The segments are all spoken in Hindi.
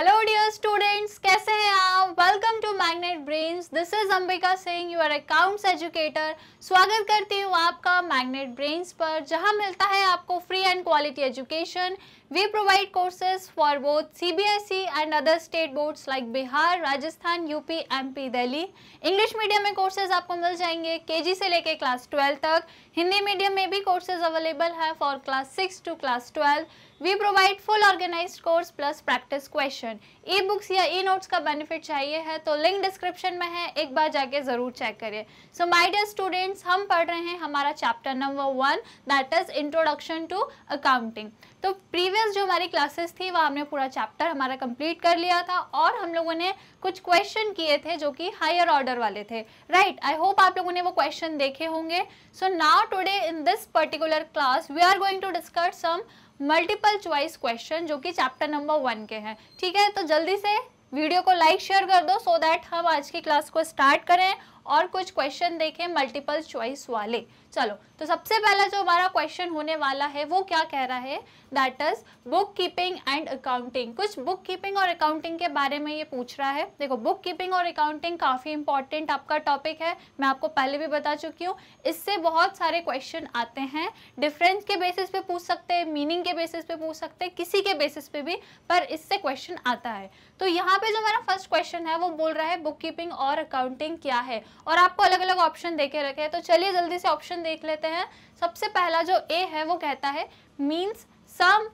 हेलो डियर स्टूडेंट्स कैसे हैं आप welcome to Magnet Brains this is Ambika Singh you are accounts educator स्वागत करती हूँ आपका मैग्नेट ब्रेन्स पर जहाँ मिलता है आपको free and quality education We provide courses for both CBSE and other state boards like Bihar Rajasthan UP MP Delhi English medium में कोर्सेज आपको मिल जाएंगे केजी से लेके क्लास ट्वेल्व तक हिंदी मीडियम में भी कोर्सेज अवेलेबल है for class six to class twelve we provide full organised course plus practice question e books या ई नोट्स का बेनिफिट चाहिए है तो लिंक डिस्क्रिप्शन में है एक बार जाके ज़रूर चेक करिए सो माय डियर स्टूडेंट्स हम पढ़ रहे हैं हमारा chapter number one that is introduction to accounting तो प्रीवियस जो हमारी क्लासेस थी वह हमने पूरा चैप्टर हमारा कंप्लीट कर लिया था और हम लोगों ने कुछ क्वेश्चन किए थे जो कि हायर ऑर्डर वाले थे राइट आई होप आप लोगों ने वो क्वेश्चन देखे होंगे so now today in this particular class we are going to discuss some multiple choice question जो कि चैप्टर नंबर वन के हैं ठीक है तो जल्दी से वीडियो को लाइक शेयर कर दो सो so दैट हम आज की क्लास को स्टार्ट करें और कुछ क्वेश्चन देखें मल्टीपल चॉइस वाले चलो तो सबसे पहला जो हमारा क्वेश्चन होने वाला है वो क्या कह रहा है that is bookkeeping and accounting कुछ बुक कीपिंग और अकाउंटिंग के बारे में ये पूछ रहा है देखो बुक कीपिंग और अकाउंटिंग काफ़ी इंपॉर्टेंट आपका टॉपिक है मैं आपको पहले भी बता चुकी हूँ इससे बहुत सारे क्वेश्चन आते हैं डिफरेंस के बेसिस पे पूछ सकते हैं मीनिंग के बेसिस पे पूछ सकते हैं किसी के बेसिस पे भी पर इससे क्वेश्चन आता है तो यहाँ पे जो हमारा फर्स्ट क्वेश्चन है वो बोल रहा है बुक कीपिंग और अकाउंटिंग क्या है और आपको अलग अलग ऑप्शन देखे रखे हैं तो चलिए जल्दी से ऑप्शन क्वेश्चन देख लेते हैं सबसे पहला जो ए है वो कहता है means same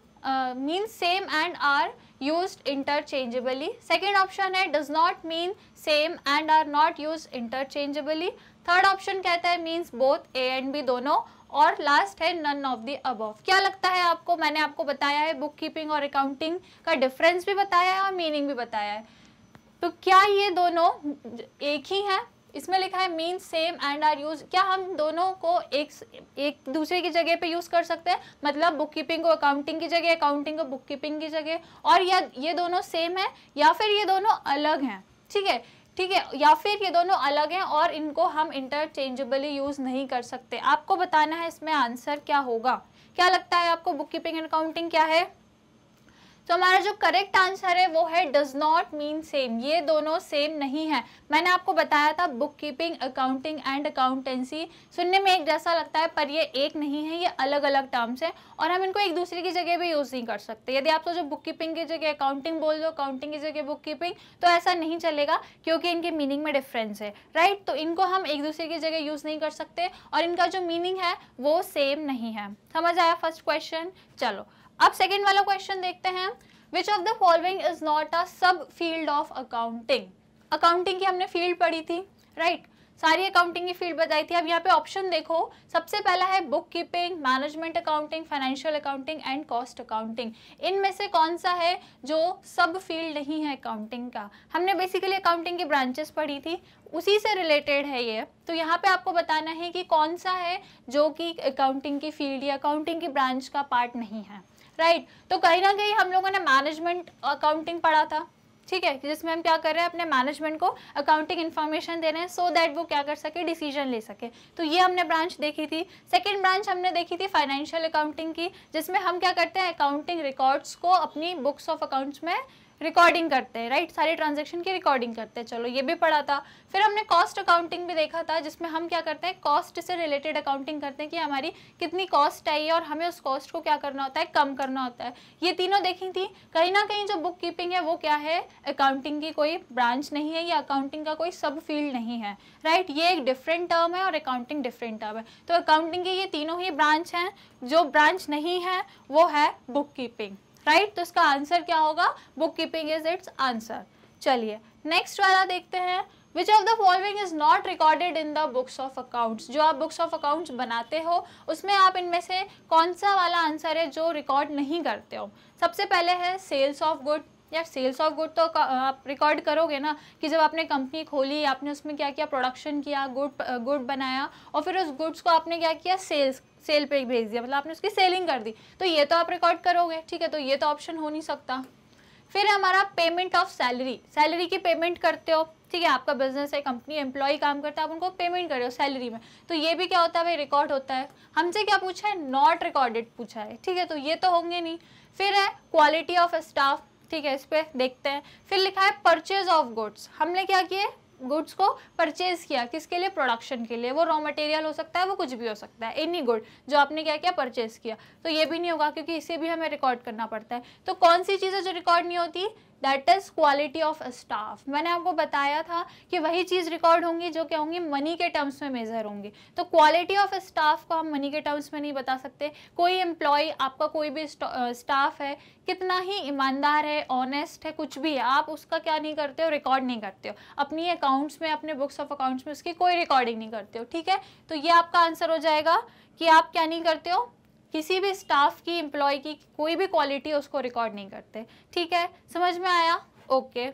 means same and are use interchangeably second option है does not mean same and are not use interchangeably third option कहता है means both A and B दोनों और लास्ट है नन ऑफ दी अबव क्या लगता है आपको मैंने आपको बताया है बुक कीपिंग और अकाउंटिंग का डिफरेंस भी बताया है और मीनिंग भी बताया है तो क्या ये दोनों एक ही हैं इसमें लिखा है mean same and are use क्या हम दोनों को एक एक दूसरे की जगह पे यूज़ कर सकते हैं मतलब बुक कीपिंग को अकाउंटिंग की जगह अकाउंटिंग को बुक कीपिंग की जगह और या ये दोनों सेम है या फिर ये दोनों अलग हैं ठीक है ठीक है या फिर ये दोनों अलग हैं और इनको हम इंटरचेंजेबली यूज़ नहीं कर सकते आपको बताना है इसमें आंसर क्या होगा क्या लगता है आपको बुक कीपिंग एंड अकाउंटिंग क्या है तो हमारा जो करेक्ट आंसर है वो है डज नॉट मीन सेम ये दोनों सेम नहीं है मैंने आपको बताया था bookkeeping accounting and accountancy सुनने में एक जैसा लगता है पर ये एक नहीं है ये अलग अलग टर्म्स है और हम इनको एक दूसरे की जगह भी यूज़ नहीं कर सकते यदि आप तो जो बुक कीपिंग की जगह अकाउंटिंग बोल दो अकाउंटिंग की जगह बुक कीपिंग तो ऐसा नहीं चलेगा क्योंकि इनके मीनिंग में डिफरेंस है राइट तो इनको हम एक दूसरे की जगह यूज़ नहीं कर सकते और इनका जो मीनिंग है वो सेम नहीं है समझ आया फर्स्ट क्वेश्चन चलो अब सेकेंड वाला क्वेश्चन देखते हैं which of the following is not a sub field of accounting accounting की हमने फील्ड पढ़ी थी राइट right? सारी अकाउंटिंग की फील्ड बताई थी अब यहाँ पे ऑप्शन देखो सबसे पहला है bookkeeping management accounting financial accounting and cost accounting इनमें से कौन सा है जो सब फील्ड नहीं है अकाउंटिंग का हमने बेसिकली अकाउंटिंग की ब्रांचेस पढ़ी थी उसी से रिलेटेड है ये तो यहाँ पे आपको बताना है कि कौन सा है जो कि अकाउंटिंग की फील्ड या अकाउंटिंग की ब्रांच का पार्ट नहीं है राइट right. तो कहीं ना कहीं हम लोगों ने मैनेजमेंट अकाउंटिंग पढ़ा था ठीक है जिसमें हम क्या कर रहे हैं अपने मैनेजमेंट को अकाउंटिंग इन्फॉर्मेशन दे रहे हैं सो so दैट वो क्या कर सके डिसीजन ले सके तो ये हमने ब्रांच देखी थी सेकंड ब्रांच हमने देखी थी फाइनेंशियल अकाउंटिंग की जिसमें हम क्या करते हैं अकाउंटिंग रिकॉर्ड्स को अपनी बुक्स ऑफ अकाउंट्स में रिकॉर्डिंग करते हैं राइट सारे ट्रांजेक्शन की रिकॉर्डिंग करते हैं चलो ये भी पढ़ा था फिर हमने कॉस्ट अकाउंटिंग भी देखा था जिसमें हम क्या करते हैं कॉस्ट से रिलेटेड अकाउंटिंग करते हैं कि हमारी कितनी कॉस्ट आई है और हमें उस कॉस्ट को क्या करना होता है कम करना होता है ये तीनों देखी थी कहीं ना कहीं जो बुक कीपिंग है वो क्या है अकाउंटिंग की कोई ब्रांच नहीं है या अकाउंटिंग का कोई सब फील्ड नहीं है राइट ये एक डिफरेंट टर्म है और अकाउंटिंग डिफरेंट टर्म है तो अकाउंटिंग की ये तीनों ही ब्रांच हैं जो ब्रांच नहीं है वो है बुक कीपिंग राइट तो इसका आंसर क्या होगा bookkeeping is it's answer चलिए नेक्स्ट वाला देखते हैं which of the following is not recorded in the books of accounts जो आप बुक्स ऑफ अकाउंट्स बनाते हो उसमें आप इनमें से कौन सा वाला आंसर है जो रिकॉर्ड नहीं करते हो सबसे पहले है सेल्स ऑफ गुड यार सेल्स ऑफ गुड तो आप रिकॉर्ड करोगे ना कि जब आपने कंपनी खोली आपने उसमें क्या किया प्रोडक्शन किया गुड गुड बनाया और फिर उस गुड्स को आपने क्या किया सेल्स सेल पे भेज दिया मतलब आपने उसकी सेलिंग कर दी तो ये तो आप रिकॉर्ड करोगे ठीक है तो ये तो ऑप्शन हो नहीं सकता फिर हमारा पेमेंट ऑफ सैलरी सैलरी की पेमेंट करते हो ठीक है आपका बिजनेस है कंपनी एम्प्लॉय काम करता है आप उनको पेमेंट कर रहे हो सैलरी में तो ये भी क्या होता है भाई रिकॉर्ड होता है हमसे क्या पूछा है नॉट रिकॉर्डेड पूछा है ठीक है तो ये तो होंगे नहीं फिर है क्वालिटी ऑफ स्टाफ ठीक है इस पर देखते हैं फिर लिखा है परचेज ऑफ गुड्स हमने क्या किए गुड्स को परचेज किया किसके लिए प्रोडक्शन के लिए वो रॉ मटेरियल हो सकता है वो कुछ भी हो सकता है एनी गुड जो आपने क्या किया परचेज किया तो ये भी नहीं होगा क्योंकि इसे भी हमें रिकॉर्ड करना पड़ता है तो कौन सी चीज़ें जो रिकॉर्ड नहीं होती that is quality of staff मैंने आपको बताया था कि वही चीज़ रिकॉर्ड होंगी जो क्या होंगी मनी के टर्म्स में मेज़र होंगी तो क्वालिटी ऑफ स्टाफ को हम मनी के टर्म्स में नहीं बता सकते कोई एम्प्लॉय आपका कोई भी स्टाफ है कितना ही ईमानदार है ऑनेस्ट है कुछ भी है आप उसका क्या नहीं करते हो रिकॉर्ड नहीं करते हो अपनी अकाउंट्स में अपने बुक्स ऑफ अकाउंट्स में उसकी कोई रिकॉर्डिंग नहीं करते हो ठीक है तो ये आपका आंसर हो जाएगा कि आप क्या नहीं करते हो किसी भी स्टाफ की एम्प्लॉय की कोई भी क्वालिटी उसको रिकॉर्ड नहीं करते ठीक है समझ में आया ओके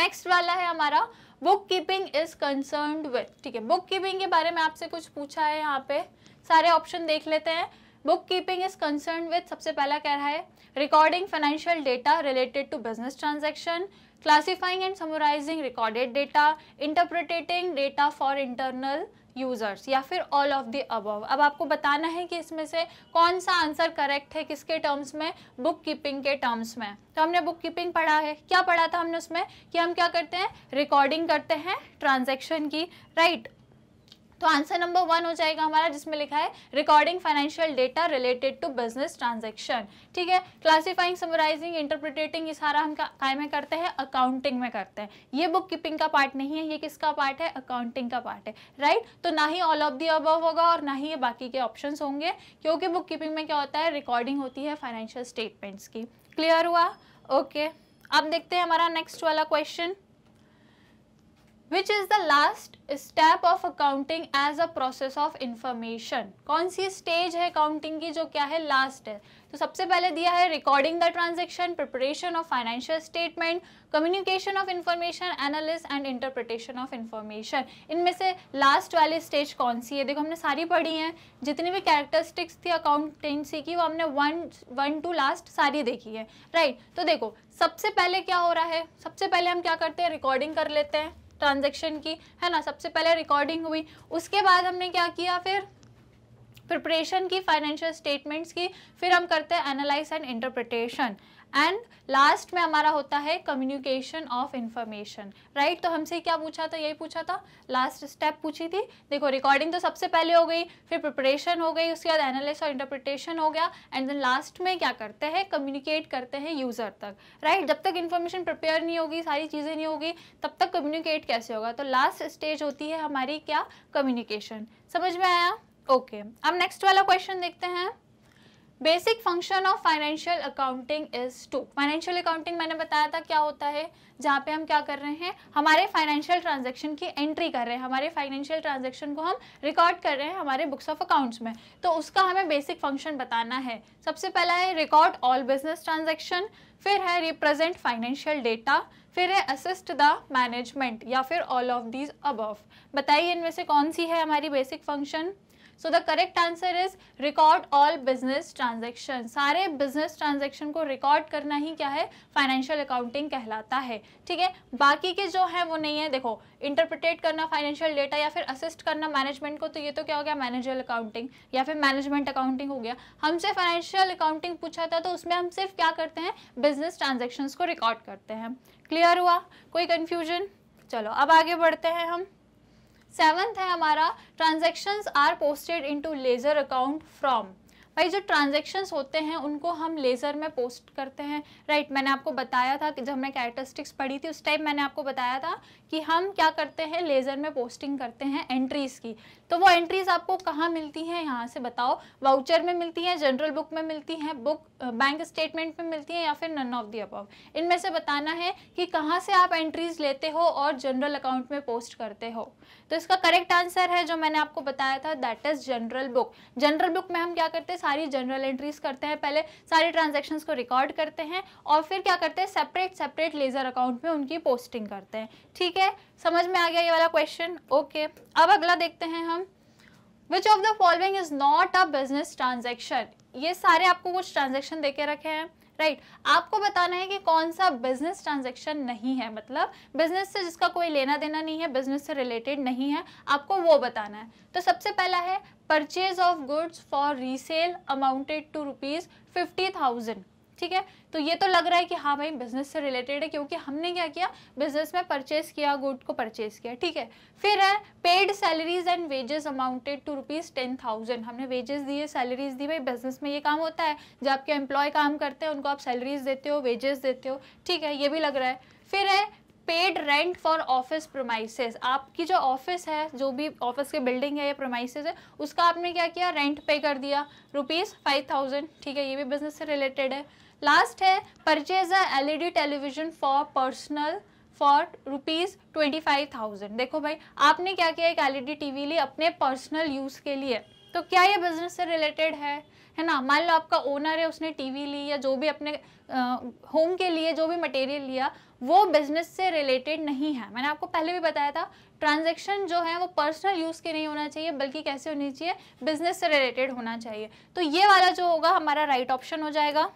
नेक्स्ट वाला है हमारा bookkeeping is concern with ठीक है बुक कीपिंग के बारे में आपसे कुछ पूछा है यहाँ पे सारे ऑप्शन देख लेते हैं bookkeeping is concern with सबसे पहला कह रहा है recording financial data related to business transaction classifying and summarising recorded data interpreting data for internal users या फिर ऑल ऑफ द अबव अब आपको बताना है कि इसमें से कौन सा आंसर करेक्ट है किसके टर्म्स में बुक कीपिंग के टर्म्स में तो हमने बुक कीपिंग पढ़ा है क्या पढ़ा था हमने उसमें कि हम क्या करते हैं रिकॉर्डिंग करते हैं ट्रांजेक्शन की राइट right? तो आंसर नंबर वन हो जाएगा हमारा जिसमें लिखा है recording financial data related to business transaction ठीक है क्लासिफाइंग समराइजिंग इंटरप्रिटेटिंग ये सारा हम काय में करते हैं अकाउंटिंग में करते हैं ये बुक कीपिंग का पार्ट नहीं है ये किसका पार्ट है अकाउंटिंग का पार्ट है राइट तो ना ही ऑल ऑफ दी अबव होगा और ना ही ये बाकी के ऑप्शन होंगे क्योंकि बुक कीपिंग में क्या होता है रिकॉर्डिंग होती है फाइनेंशियल स्टेटमेंट्स की क्लियर हुआ ओके okay. अब देखते हैं हमारा नेक्स्ट वाला question which is the last step of accounting as a process of information कौन सी स्टेज है अकाउंटिंग की जो क्या है लास्ट है तो सबसे पहले दिया है recording the transaction preparation of financial statement communication of information analysis and interpretation of information इनमें से लास्ट वाली स्टेज कौन सी है देखो हमने सारी पढ़ी है जितनी भी कैरेक्टरिस्टिक्स थी अकाउंटेंसी की वो हमने वन वन टू लास्ट सारी देखी है राइट right? तो देखो सबसे पहले क्या हो रहा है सबसे पहले हम क्या करते हैं रिकॉर्डिंग कर लेते हैं ट्रांजेक्शन की है ना सबसे पहले रिकॉर्डिंग हुई उसके बाद हमने क्या किया फिर प्रिपरेशन की फाइनेंशियल स्टेटमेंट्स की फिर हम करते हैं analyse and interpretation and last में हमारा होता है कम्युनिकेशन ऑफ इन्फॉर्मेशन राइट तो हमसे क्या पूछा था यही पूछा था लास्ट स्टेप पूछी थी देखो रिकॉर्डिंग तो सबसे पहले हो गई फिर प्रिपरेशन हो गई उसके बाद एनालिस और इंटरप्रिटेशन हो गया एंड देन लास्ट में क्या करते हैं कम्युनिकेट करते हैं यूज़र तक राइट right? जब तक इन्फॉर्मेशन प्रिपेयर नहीं होगी सारी चीज़ें नहीं होगी तब तक कम्युनिकेट कैसे होगा तो लास्ट स्टेज होती है हमारी क्या कम्युनिकेशन समझ में आया ओके okay. अब नेक्स्ट वाला क्वेश्चन देखते हैं basic function of financial accounting is to financial accounting मैंने बताया था क्या होता है जहाँ पे हम क्या कर रहे हैं हमारे फाइनेंशियल ट्रांजेक्शन की एंट्री कर रहे हैं हमारे फाइनेंशियल ट्रांजेक्शन को हम रिकॉर्ड कर रहे हैं हमारे बुक्स ऑफ अकाउंट्स में तो उसका हमें बेसिक फंक्शन बताना है सबसे पहला है रिकॉर्ड ऑल बिजनेस ट्रांजेक्शन फिर है रिप्रेजेंट फाइनेंशियल डेटा फिर है असिस्ट द मैनेजमेंट या फिर ऑल ऑफ दीज अबव बताइए इनमें से कौन सी है हमारी basic function so the correct answer is record all business transaction सारे बिजनेस ट्रांजेक्शन को रिकॉर्ड करना ही क्या है फाइनेंशियल अकाउंटिंग कहलाता है ठीक है बाकी के जो है वो नहीं है देखो इंटरप्रिटेट करना फाइनेंशियल डेटा या फिर असिस्ट करना मैनेजमेंट को तो ये तो क्या हो गया मैनेजर अकाउंटिंग या फिर मैनेजमेंट अकाउंटिंग हो गया हमसे फाइनेंशियल अकाउंटिंग पूछा था तो उसमें हम सिर्फ क्या करते हैं बिजनेस ट्रांजेक्शन को रिकॉर्ड करते हैं क्लियर हुआ कोई कन्फ्यूजन चलो अब आगे बढ़ते हैं हम सेवन्थ है हमारा transaction are posted into ledger account from भाई जो ट्रांजेक्शन्स होते हैं उनको हम लेज़र में पोस्ट करते हैं राइट मैंने आपको बताया था कि जब मैं कैरेक्टरिस्टिक्स पढ़ी थी उस टाइम मैंने आपको बताया था कि हम क्या करते हैं लेज़र में पोस्टिंग करते हैं एंट्रीज़ की तो वो एंट्रीज़ आपको कहाँ मिलती हैं यहाँ से बताओ वाउचर में मिलती हैं जनरल बुक में मिलती हैं बुक बैंक स्टेटमेंट में मिलती हैं या फिर नन ऑफ दी अबव इनमें से बताना है कि कहाँ से आप एंट्रीज़ लेते हो और जनरल अकाउंट में पोस्ट करते हो तो इसका करेक्ट आंसर है जो मैंने आपको बताया था that is journal book journal book में हम क्या करते हैं सारी जनरल एंट्रीज करते हैं पहले सारी ट्रांजेक्शन को रिकॉर्ड करते हैं और फिर क्या करते हैं सेपरेट सेपरेट लेज़र अकाउंट में उनकी पोस्टिंग करते हैं ठीक है समझ में आ गया ये वाला क्वेश्चन ओके अब अगला देखते हैं हम which of the following is not a business transaction ये सारे आपको कुछ ट्रांजेक्शन दे के रखे हैं राइट right. आपको बताना है कि कौन सा बिजनेस ट्रांजेक्शन नहीं है मतलब बिजनेस से जिसका कोई लेना देना नहीं है बिजनेस से रिलेटेड नहीं है आपको वो बताना है तो सबसे पहला है purchase of goods for resale amounted to rupees fifty thousand ठीक है तो ये तो लग रहा है कि हाँ भाई बिजनेस से रिलेटेड है क्योंकि हमने क्या किया बिजनेस में परचेज किया गुड को परचेज किया ठीक है फिर है paid salaries and wages amounted to rupees ten thousand हमने वेजेस दिए सैलरीज दी भाई बिजनेस में ये काम होता है जब आपके एम्प्लॉय काम करते हैं उनको आप सैलरीज देते हो वेजेस देते हो ठीक है ये भी लग रहा है फिर है paid rent for office premises आपकी जो ऑफिस है जो भी ऑफिस के बिल्डिंग है या प्रोमाइसिस है उसका आपने क्या किया रेंट पे कर दिया रुपीज़ फाइव थाउजेंड ठीक है ये भी बिजनेस से रिलेटेड है लास्ट है purchase a LED television for personal for rupees twenty five thousand देखो भाई आपने क्या किया एक एलईडी टीवी e ली अपने पर्सनल यूज़ के लिए तो क्या ये बिजनेस से रिलेटेड है है ना मान लो आपका ओनर है उसने टीवी ली या जो भी अपने होम के लिए जो भी मटेरियल लिया वो बिजनेस से रिलेटेड नहीं है मैंने आपको पहले भी बताया था ट्रांजैक्शन जो है वो पर्सनल यूज़ के नहीं होना चाहिए बल्कि कैसे होनी चाहिए बिजनेस से रिलेटेड होना चाहिए तो ये वाला जो होगा हमारा राइट right ऑप्शन हो जाएगा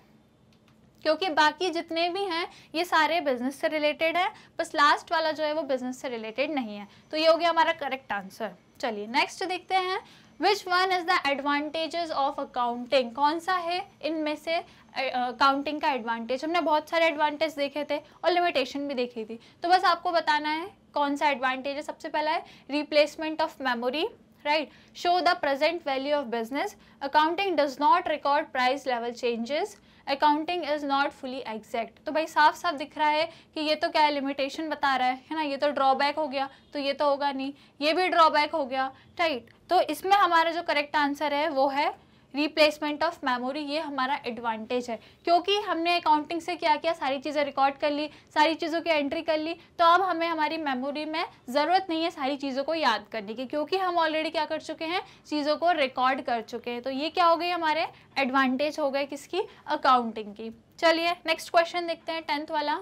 क्योंकि बाकी जितने भी हैं ये सारे बिजनेस से रिलेटेड है बस लास्ट वाला जो है वो बिजनेस से रिलेटेड नहीं है तो ये हो गया हमारा करेक्ट आंसर चलिए नेक्स्ट देखते हैं which one is the advantages of accounting कौन सा है इनमें से अकाउंटिंग uh, का एडवांटेज हमने बहुत सारे एडवांटेज देखे थे और लिमिटेशन भी देखी थी तो बस आपको बताना है कौन सा एडवांटेज है सबसे पहला है replacement of memory right show the present value of business accounting does not record price level changes accounting is not fully exact तो भाई साफ साफ दिख रहा है कि ये तो क्या है लिमिटेशन बता रहा है है ना ये तो ड्रॉबैक हो गया तो ये तो होगा नहीं ये भी ड्रॉबैक हो गया राइट तो इसमें हमारा जो करेक्ट आंसर है वो है रिप्लेसमेंट ऑफ मेमोरी ये हमारा एडवांटेज है क्योंकि हमने अकाउंटिंग से क्या किया सारी चीज़ें रिकॉर्ड कर ली सारी चीज़ों की एंट्री कर ली तो अब हमें हमारी मेमोरी में ज़रूरत नहीं है सारी चीज़ों को याद करने की क्योंकि हम ऑलरेडी क्या कर चुके हैं चीज़ों को रिकॉर्ड कर चुके हैं तो ये क्या हो गई हमारे एडवांटेज हो गए किसकी अकाउंटिंग की चलिए नेक्स्ट क्वेश्चन देखते हैं टेंथ वाला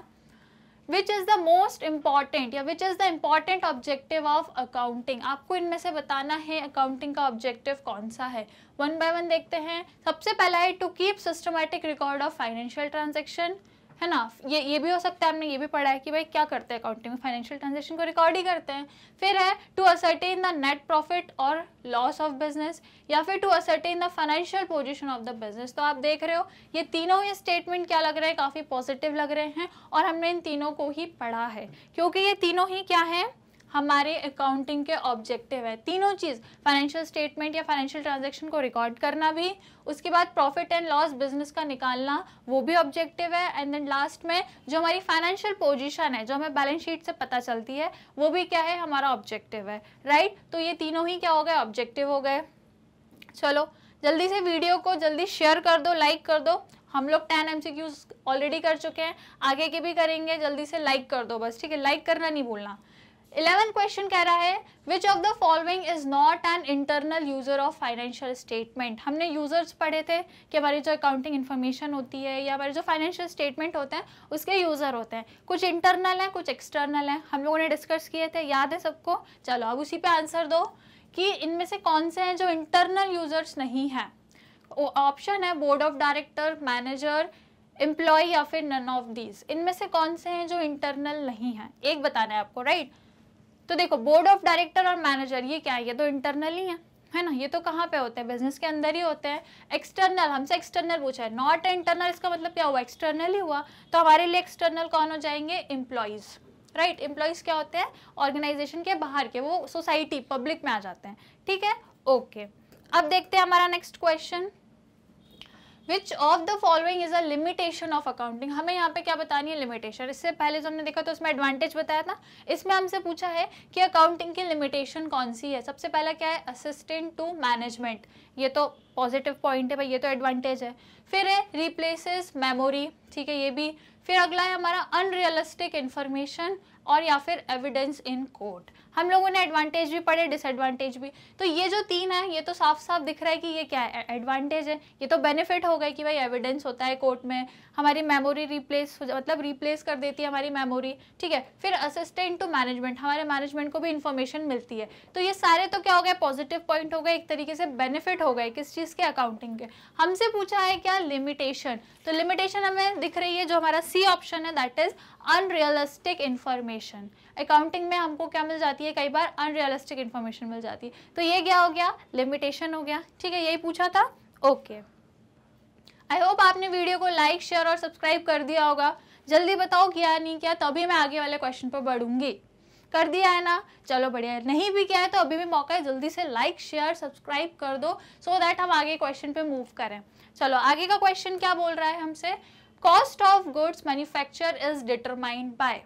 which is the most important या which is the important objective of accounting आपको इनमें से बताना है अकाउंटिंग का ऑब्जेक्टिव कौन सा है वन बाय वन देखते हैं सबसे पहला है to keep systematic record of financial transaction है ना ये ये भी हो सकता है हमने ये भी पढ़ा है कि भाई क्या करते हैं अकाउंटिंग में फाइनेंशियल ट्रांजेक्शन को रिकॉर्ड ही करते हैं फिर है to ascertain the net profit और लॉस ऑफ बिजनेस या फिर to ascertain the financial position of the business तो आप देख रहे हो ये तीनों ये स्टेटमेंट क्या लग रहे हैं काफ़ी पॉजिटिव लग रहे हैं और हमने इन तीनों को ही पढ़ा है क्योंकि ये तीनों ही क्या है हमारे अकाउंटिंग के ऑब्जेक्टिव है तीनों चीज़ फाइनेंशियल स्टेटमेंट या फाइनेंशियल ट्रांजेक्शन को रिकॉर्ड करना भी उसके बाद प्रॉफिट एंड लॉस बिजनेस का निकालना वो भी ऑब्जेक्टिव है एंड देन लास्ट में जो हमारी फाइनेंशियल पोजीशन है जो हमें बैलेंस शीट से पता चलती है वो भी क्या है हमारा ऑब्जेक्टिव है राइट right? तो ये तीनों ही क्या हो गए ऑब्जेक्टिव हो गए चलो जल्दी से वीडियो को जल्दी शेयर कर दो लाइक कर दो हम लोग टेन एम सी ऑलरेडी कर चुके हैं आगे के भी करेंगे जल्दी से लाइक कर दो बस ठीक है लाइक करना नहीं भूलना इलेवन क्वेश्चन कह रहा है which of the following is not an internal user of financial statement हमने यूजर्स पढ़े थे कि हमारी जो अकाउंटिंग इन्फॉर्मेशन होती है या हमारे जो फाइनेंशियल स्टेटमेंट होते हैं उसके यूजर होते हैं कुछ इंटरनल हैं कुछ एक्सटर्नल हैं हम लोगों ने डिस्कस किए थे याद है सबको चलो अब उसी पे आंसर दो कि इनमें से कौन से हैं जो इंटरनल यूजर्स नहीं हैं ऑप्शन है board of director manager employ या फिर नन ऑफ दीज इनमें से कौन से हैं जो इंटरनल नहीं हैं एक बताना है आपको राइट right? तो देखो बोर्ड ऑफ डायरेक्टर और मैनेजर ये क्या है ये तो इंटरनली है है ना ये तो कहाँ पे होते हैं बिजनेस के अंदर ही होते हैं एक्सटर्नल हमसे एक्सटर्नल पूछा है नॉट इंटरनल इसका मतलब क्या हुआ एक्सटर्नल ही हुआ तो हमारे लिए एक्सटर्नल कौन हो जाएंगे एम्प्लॉयज़ राइट एम्प्लॉयज़ क्या होते हैं ऑर्गेनाइजेशन के बाहर के वो सोसाइटी पब्लिक में आ जाते हैं ठीक है ओके okay. अब देखते हैं हमारा next question which of the following is a limitation of accounting हमें यहाँ पे क्या बतानी है लिमिटेशन इससे पहले जो हमने देखा तो उसमें एडवांटेज बताया था इसमें हमसे पूछा है कि अकाउंटिंग की लिमिटेशन कौन सी है सबसे पहला क्या है असिस्टेंट टू मैनेजमेंट ये तो पॉजिटिव पॉइंट है भाई ये तो एडवांटेज है फिर है रिप्लेसेस मेमोरी ठीक है ये भी फिर अगला है हमारा अनरियलिस्टिक इन्फॉर्मेशन और या फिर एविडेंस इन कोर्ट हम लोगों ने एडवांटेज भी पढ़े डिसएडवांटेज भी तो ये जो तीन है ये तो साफ साफ दिख रहा है कि ये क्या है एडवांटेज है ये तो बेनिफिट हो गया कि भाई एविडेंस होता है कोर्ट में हमारी मेमोरी रिप्लेस मतलब रिप्लेस कर देती है हमारी मेमोरी ठीक है फिर असिस्टेंट टू मैनेजमेंट हमारे मैनेजमेंट को भी इन्फॉर्मेशन मिलती है तो ये सारे तो क्या हो गए पॉजिटिव पॉइंट हो गए एक तरीके से बेनिफिट हो गए किस चीज़ के अकाउंटिंग के हमसे पूछा है क्या लिमिटेशन तो लिमिटेशन हमें दिख रही है जो हमारा सी ऑप्शन है that is unrealistic information accounting में हमको क्या मिल जाती है है कई बार अनरियलिस्टिक इन्फॉर्मेशन मिल जाती है तो ये क्या हो गया लिमिटेशन हो गया ठीक है यही पूछा था ओके आई होप आपने वीडियो को लाइक शेयर और सब्सक्राइब कर दिया होगा जल्दी बताओ किया नहीं किया तभी मैं आगे वाले क्वेश्चन पर बढ़ूंगी कर दिया है ना चलो बढ़िया है नहीं भी किया है तो अभी भी मौका है जल्दी से लाइक शेयर सब्सक्राइब कर दो सो so दैट हम आगे क्वेश्चन पे मूव करें चलो आगे का क्वेश्चन क्या बोल रहा है हमसे cost of goods manufacture is determined by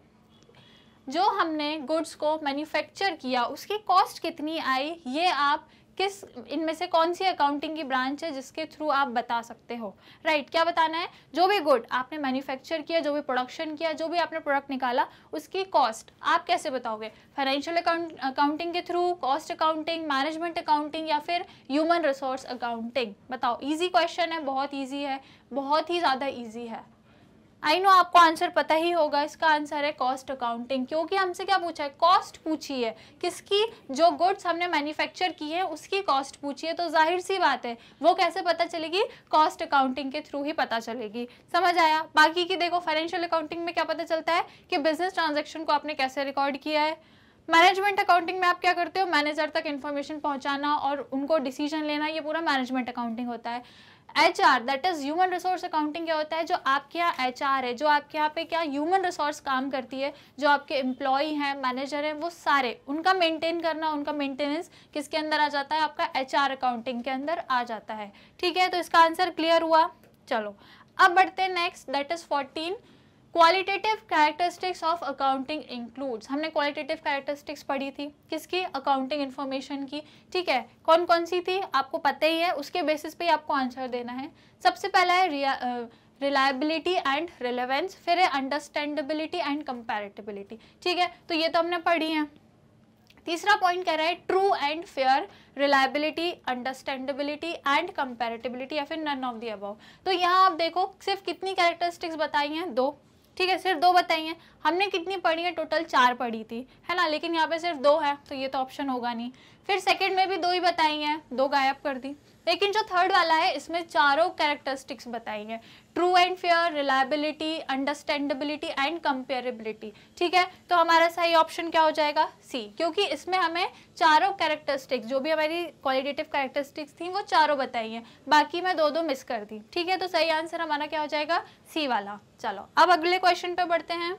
जो हमने गुड्स को मैन्युफैक्चर किया उसकी कॉस्ट कितनी आई ये आप किस इनमें से कौन सी अकाउंटिंग की ब्रांच है जिसके थ्रू आप बता सकते हो राइट right, क्या बताना है जो भी गुड आपने मैन्युफैक्चर किया जो भी प्रोडक्शन किया जो भी आपने प्रोडक्ट निकाला उसकी कॉस्ट आप कैसे बताओगे फाइनेंशियल अकाउंट अकाउंटिंग के through cost accounting management accounting या फिर ह्यूमन रिसोर्स अकाउंटिंग बताओ ईजी क्वेश्चन है बहुत ईजी है बहुत ही ज़्यादा ईजी है आई नो आपको आंसर पता ही होगा इसका आंसर है कॉस्ट अकाउंटिंग क्योंकि हमसे क्या पूछा है कॉस्ट पूछी है किसकी जो गुड्स हमने मैन्युफैक्चर की है उसकी कॉस्ट पूछी है तो जाहिर सी बात है वो कैसे पता चलेगी कॉस्ट अकाउंटिंग के थ्रू ही पता चलेगी समझ आया बाकी की देखो फाइनेंशियल अकाउंटिंग में क्या पता चलता है कि बिजनेस ट्रांजेक्शन को आपने कैसे रिकॉर्ड किया है मैनेजमेंट अकाउंटिंग में आप क्या करते हो मैनेजर तक इन्फॉर्मेशन पहुंचाना और उनको डिसीजन लेना ये पूरा मैनेजमेंट अकाउंटिंग होता है H R that is human resource accounting क्या होता है जो आपके यहाँ एच आर है जो आपके यहाँ पे क्या ह्यूमन रिसोर्स काम करती है जो आपके एम्प्लॉय हैं मैनेजर हैं वो सारे उनका मेंटेन करना उनका मेंटेनेंस किसके अंदर आ जाता है आपका एच आर अकाउंटिंग के अंदर आ जाता है ठीक है तो इसका आंसर क्लियर हुआ चलो अब बढ़ते हैं next that is fourteen qualitative characteristics of accounting includes हमने क्वालिटेटिव कैरेक्टरिस्टिक्स पढ़ी थी किसकी अकाउंटिंग इन्फॉर्मेशन की ठीक है कौन कौन सी थी आपको पता ही है उसके बेसिस पे आपको आंसर देना है सबसे पहला है रिलायबिलिटी एंड रिलेवेंस फिर है अंडरस्टैंडबिलिटी एंड कंपेरेटिबिलिटी ठीक है तो ये तो हमने पढ़ी है तीसरा पॉइंट कह रहा है true and fair reliability understandability and comparability या फिर नन ऑफ दी अबाउ तो यहाँ आप देखो सिर्फ कितनी कैरेक्टरिस्टिक्स बताई हैं दो ठीक है सिर्फ दो बताइए हमने कितनी पढ़ी है टोटल चार पढ़ी थी है ना लेकिन यहाँ पे सिर्फ दो है तो ये तो ऑप्शन होगा नहीं फिर सेकंड में भी दो ही बताई हैं दो गायब कर दी लेकिन जो थर्ड वाला है इसमें चारों कैरेक्टरिस्टिक्स बताई है true and fair reliability understandability and comparability ठीक है तो हमारा सही ऑप्शन क्या हो जाएगा सी क्योंकि इसमें हमें चारों कैरेक्टरिस्टिक्स जो भी हमारी क्वालिटेटिव कैरेक्टरिस्टिक्स थी वो चारों बताई हैं बाकी मैं दो दो मिस कर दी ठीक है तो सही आंसर हमारा क्या हो जाएगा सी वाला चलो अब अगले क्वेश्चन पे बढ़ते हैं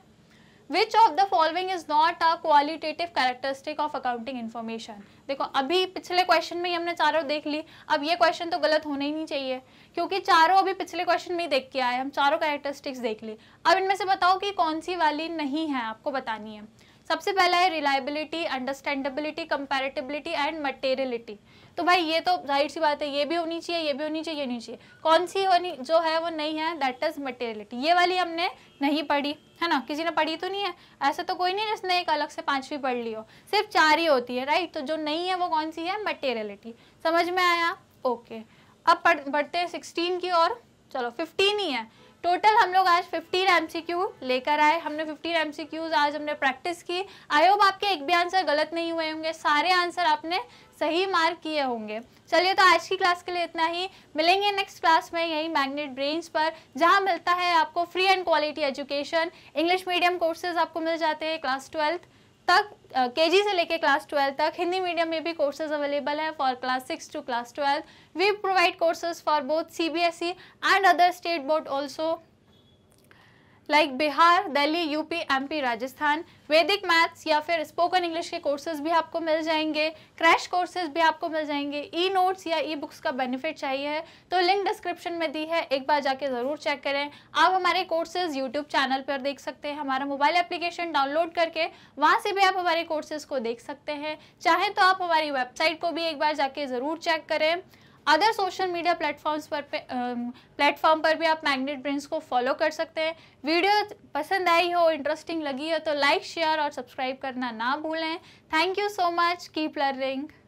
which of the following is not a qualitative characteristic of accounting information देखो अभी पिछले क्वेश्चन में ही हमने चारों देख ली अब ये क्वेश्चन तो गलत होना ही नहीं चाहिए क्योंकि चारों अभी पिछले क्वेश्चन में ही देख के आए हम चारों कैरेक्टरिस्टिक्स देख ली अब इनमें से बताओ कि कौन सी वाली नहीं है आपको बतानी है सबसे पहला है reliability understandability comparability and materiality तो भाई ये तो जाहिर सी बात है ये भी होनी चाहिए ये भी होनी चाहिए ये नहीं चाहिए कौन सी होनी जो है वो नहीं है दैट इज़ मटेरियलिटी ये वाली हमने नहीं पढ़ी है ना किसी ने पढ़ी तो नहीं है ऐसा तो कोई नहीं जिसने एक अलग से पाँचवीं पढ़ ली हो सिर्फ चार ही होती है राइट तो जो नहीं है वो कौन सी है मटेरियलिटी समझ में आया ओके अब पढ़ बढ़ते हैं सिक्सटीन की और चलो फिफ्टीन ही है टोटल हम लोग आज 15 एम लेकर आए हमने 15 एम आज हमने प्रैक्टिस की आई होप आपके एक भी आंसर गलत नहीं हुए होंगे सारे आंसर आपने सही मार्क किए होंगे चलिए तो आज की क्लास के लिए इतना ही मिलेंगे नेक्स्ट क्लास में यही मैग्नेट ब्रेन्स पर जहाँ मिलता है आपको free and quality education English medium courses आपको मिल जाते हैं क्लास ट्वेल्थ तक केजी uh, से लेके क्लास ट्वेल्व तक हिंदी मीडियम में भी कोर्सेज अवेलेबल है for class six to class twelve we provide courses for both C B S E and other state board also like Bihar Delhi UP MP Rajasthan Vedic maths या फिर स्पोकन इंग्लिश के कोर्सेज भी आपको मिल जाएंगे क्रैश कोर्सेज भी आपको मिल जाएंगे ई नोट्स या ई बुक्स का बेनिफिट चाहिए तो लिंक डिस्क्रिप्शन में दी है एक बार जाके ज़रूर चेक करें आप हमारे कोर्सेज यूट्यूब चैनल पर देख सकते हैं हमारा मोबाइल एप्लीकेशन डाउनलोड करके वहाँ से भी आप हमारे कोर्सेज को देख सकते हैं चाहे तो आप हमारी वेबसाइट को भी एक बार जाके ज़रूर चेक करें अदर सोशल मीडिया प्लेटफॉर्म्स पर प्लेटफॉर्म um, पर भी आप मैग्नेट ब्रेन्स को फॉलो कर सकते हैं वीडियो पसंद आई हो इंटरेस्टिंग लगी हो तो लाइक शेयर और सब्सक्राइब करना ना भूलें thank you so much keep learning